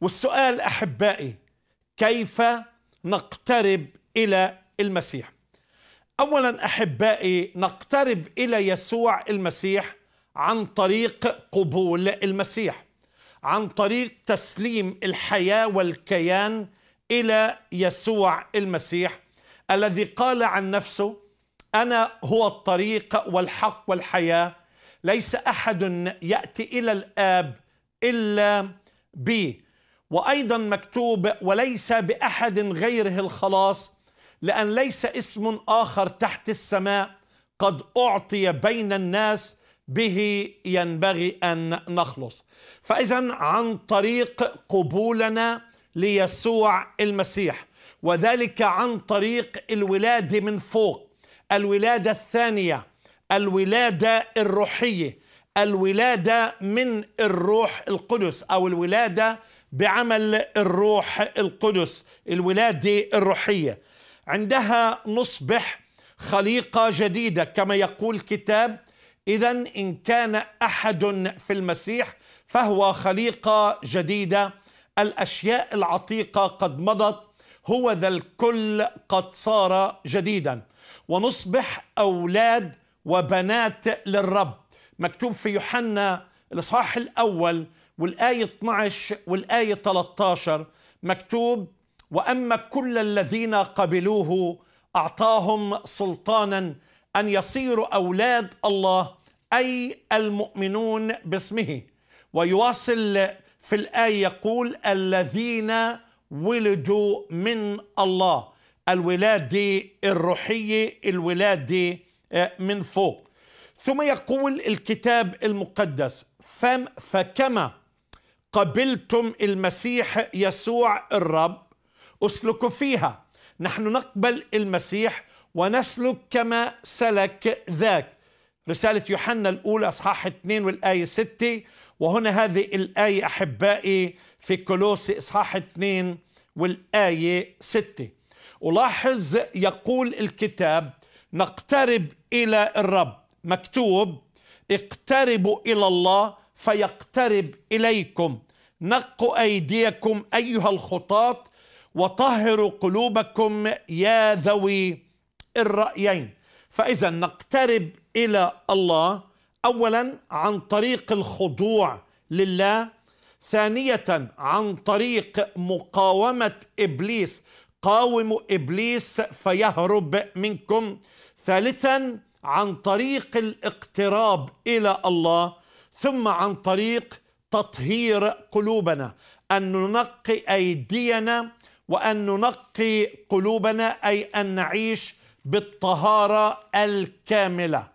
والسؤال احبائي كيف نقترب الى المسيح اولا احبائي نقترب الى يسوع المسيح عن طريق قبول المسيح عن طريق تسليم الحياه والكيان الى يسوع المسيح الذي قال عن نفسه انا هو الطريق والحق والحياه ليس احد ياتي الى الاب الا بي وايضا مكتوب وليس باحد غيره الخلاص لان ليس اسم اخر تحت السماء قد اعطي بين الناس به ينبغي ان نخلص فاذا عن طريق قبولنا ليسوع المسيح وذلك عن طريق الولاده من فوق الولاده الثانيه الولاده الروحيه الولاده من الروح القدس او الولاده بعمل الروح القدس الولاده الروحيه عندها نصبح خليقه جديده كما يقول الكتاب اذا ان كان احد في المسيح فهو خليقه جديده الاشياء العتيقه قد مضت هو ذا الكل قد صار جديدا ونصبح اولاد وبنات للرب مكتوب في يوحنا الإصحاح الأول والآية 12 والآية 13 مكتوب وأما كل الذين قبلوه أعطاهم سلطانا أن يصيروا أولاد الله أي المؤمنون باسمه ويواصل في الآية يقول الذين ولدوا من الله الولادة الروحية الولادة آه، من فوق ثم يقول الكتاب المقدس فم فكما قبلتم المسيح يسوع الرب اسلكوا فيها نحن نقبل المسيح ونسلك كما سلك ذاك رسالة يوحنا الأولى أصحاح 2 والآية 6 وهنا هذه الآية أحبائي في كولوسي إصحاح 2 والآية 6 ألاحظ يقول الكتاب نقترب إلى الرب مكتوب اقتربوا الى الله فيقترب اليكم نقوا ايديكم ايها الخطاة وطهروا قلوبكم يا ذوي الرايين فاذا نقترب الى الله اولا عن طريق الخضوع لله ثانيه عن طريق مقاومه ابليس قاوموا ابليس فيهرب منكم ثالثا عن طريق الاقتراب الى الله ثم عن طريق تطهير قلوبنا ان ننقي ايدينا وان ننقي قلوبنا اي ان نعيش بالطهاره الكامله